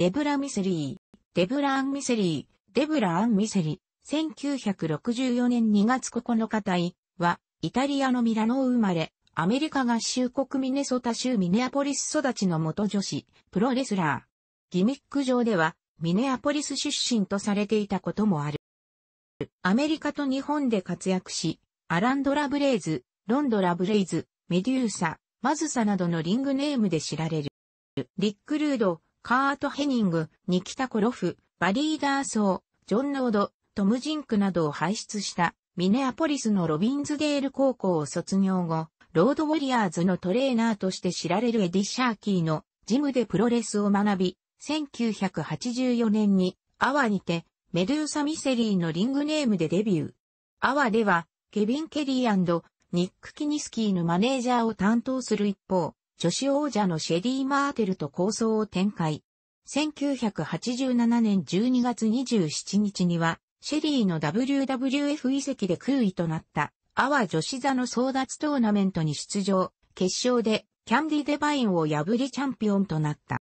デブラ・ミセリー、デブラ・アン・ミセリー、デブラ・アン・ミセリー、1964年2月9日隊は、イタリアのミラノ生まれ、アメリカ合衆国ミネソタ州ミネアポリス育ちの元女子、プロレスラー。ギミック上では、ミネアポリス出身とされていたこともある。アメリカと日本で活躍し、アランドラ・ブレイズ、ロンドラ・ブレイズ、メデューサ、マズサなどのリングネームで知られる。リック・ルード、カート・ヘニング、ニキタ・コロフ、バリー・ダーソー、ジョン・ノード、トム・ジンクなどを輩出したミネアポリスのロビンズデール高校を卒業後、ロードウォリアーズのトレーナーとして知られるエディ・シャーキーのジムでプロレスを学び、1984年にアワにてメドゥーサ・ミセリーのリングネームでデビュー。アワではケビン・ケリーニック・キニスキーのマネージャーを担当する一方、女子王者のシェリー・マーテルと構想を展開。1987年12月27日には、シェリーの WWF 遺跡で空位となった、アワ女子座の争奪トーナメントに出場、決勝でキャンディ・デバインを破りチャンピオンとなった。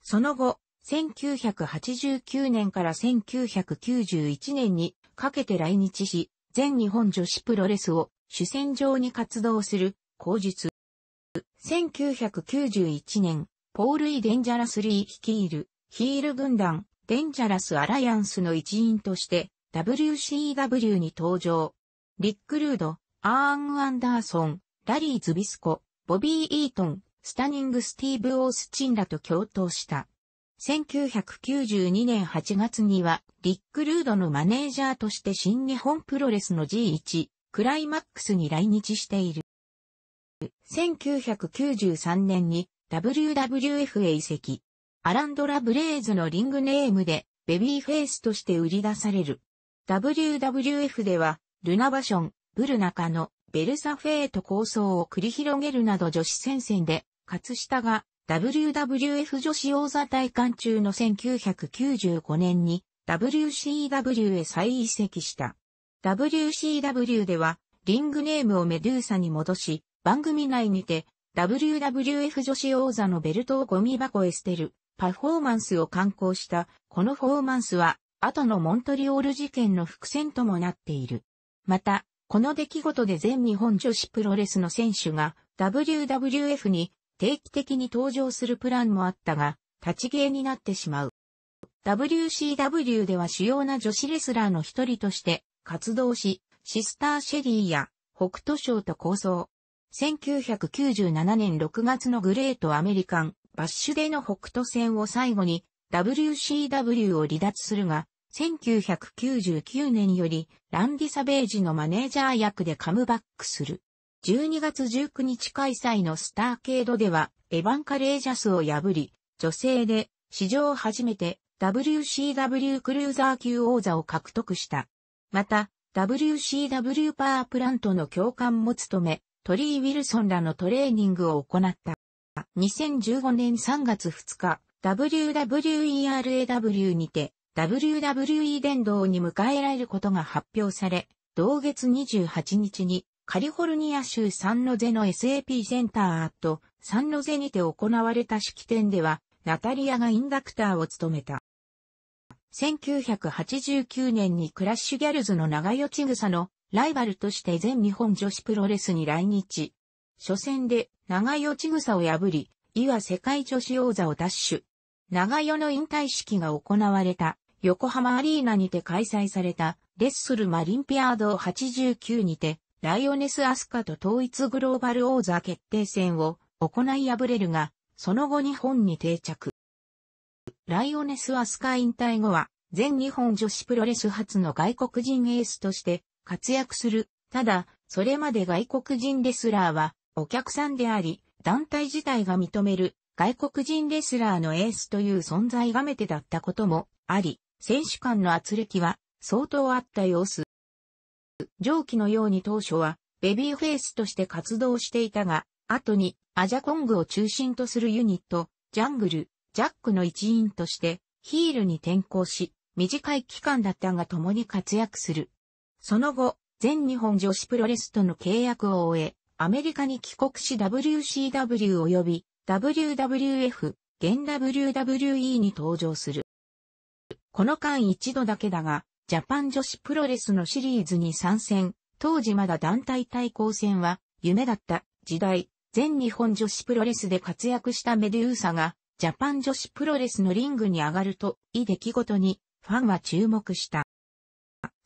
その後、1989年から1991年にかけて来日し、全日本女子プロレスを主戦場に活動する、口述。1991年、ポール・イ・デンジャラス・リー率いるヒール軍団、デンジャラス・アライアンスの一員として WCW に登場。リック・ルード、アーン・アンダーソン、ラリー・ズビスコ、ボビー・イートン、スタニング・スティーブ・オースチンらと共闘した。1992年8月には、リック・ルードのマネージャーとして新日本プロレスの G1、クライマックスに来日している。1993年に WWF へ移籍。アランドラ・ブレイズのリングネームでベビーフェイスとして売り出される。WWF ではルナバション、ブルナカのベルサフェート構想を繰り広げるなど女子戦線で勝下が WWF 女子王座大会中の1995年に WCW へ再移籍した。WCW ではリングネームをメデューサに戻し、番組内にて、WWF 女子王座のベルトをゴミ箱へ捨てる、パフォーマンスを刊行した、このフォーマンスは、後のモントリオール事件の伏線ともなっている。また、この出来事で全日本女子プロレスの選手が WWF に定期的に登場するプランもあったが、立ち消えになってしまう。WCW では主要な女子レスラーの一人として活動し、シスターシェリーや北斗賞と構想、1997年6月のグレートアメリカン、バッシュでの北斗戦を最後に WCW を離脱するが、1999年よりランディ・サベージのマネージャー役でカムバックする。12月19日開催のスターケードでは、エヴァンカ・レージャスを破り、女性で史上初めて WCW クルーザー級王座を獲得した。また、WCW パワープラントの教官も務め、トリー・ウィルソンらのトレーニングを行った。2015年3月2日、WWERAW にて WWE 殿堂に迎えられることが発表され、同月28日にカリフォルニア州サンノゼの SAP センターとサンノゼにて行われた式典では、ナタリアがインダクターを務めた。1989年にクラッシュギャルズの長与ちぐさのライバルとして全日本女子プロレスに来日。初戦で長与千草を破り、いわ世界女子王座を奪取。長与の引退式が行われた横浜アリーナにて開催されたレッスルマリンピアード89にてライオネスアスカと統一グローバル王座決定戦を行い敗れるが、その後日本に定着。ライオネスアスカ引退後は全日本女子プロレス初の外国人エースとして活躍する。ただ、それまで外国人レスラーはお客さんであり、団体自体が認める外国人レスラーのエースという存在がめてだったこともあり、選手間の圧力は相当あった様子。上記のように当初はベビーフェイスとして活動していたが、後にアジャコングを中心とするユニット、ジャングル、ジャックの一員としてヒールに転向し、短い期間だったが共に活躍する。その後、全日本女子プロレスとの契約を終え、アメリカに帰国し WCW 及び WWF、現 WWE に登場する。この間一度だけだが、ジャパン女子プロレスのシリーズに参戦、当時まだ団体対抗戦は夢だった時代、全日本女子プロレスで活躍したメデューサが、ジャパン女子プロレスのリングに上がると、いい出来事に、ファンは注目した。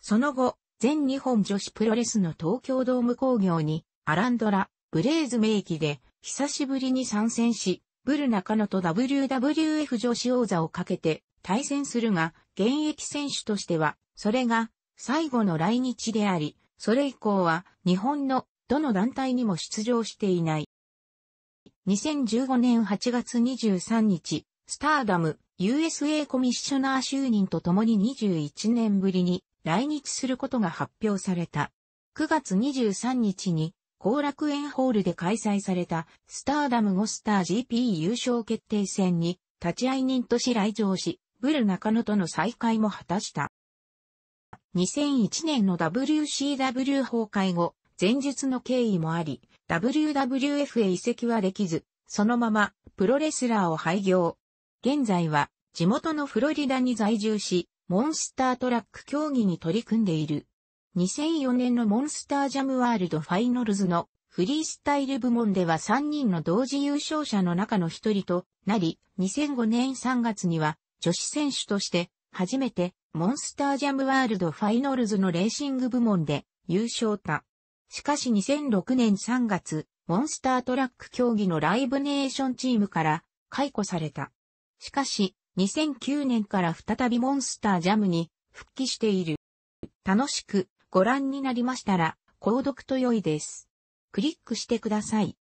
その後、全日本女子プロレスの東京ドーム工業に、アランドラ、ブレーズ名義で、久しぶりに参戦し、ブル中野と WWF 女子王座をかけて対戦するが、現役選手としては、それが最後の来日であり、それ以降は日本のどの団体にも出場していない。2015年8月23日、スターダム USA コミッショナー就任とともに21年ぶりに来日することが発表された。9月23日に、後楽園ホールで開催されたスターダムゴスター GP 優勝決定戦に立ち会い人とし来場し、ブル中野との再会も果たした。2001年の WCW 崩壊後、前述の経緯もあり、WWF へ移籍はできず、そのままプロレスラーを廃業。現在は地元のフロリダに在住し、モンスタートラック競技に取り組んでいる。2004年のモンスタージャムワールドファイナルズのフリースタイル部門では3人の同時優勝者の中の1人となり、2005年3月には女子選手として初めてモンスタージャムワールドファイナルズのレーシング部門で優勝た。しかし2006年3月、モンスタートラック競技のライブネーションチームから解雇された。しかし、2009年から再びモンスタージャムに復帰している。楽しくご覧になりましたら、購読と良いです。クリックしてください。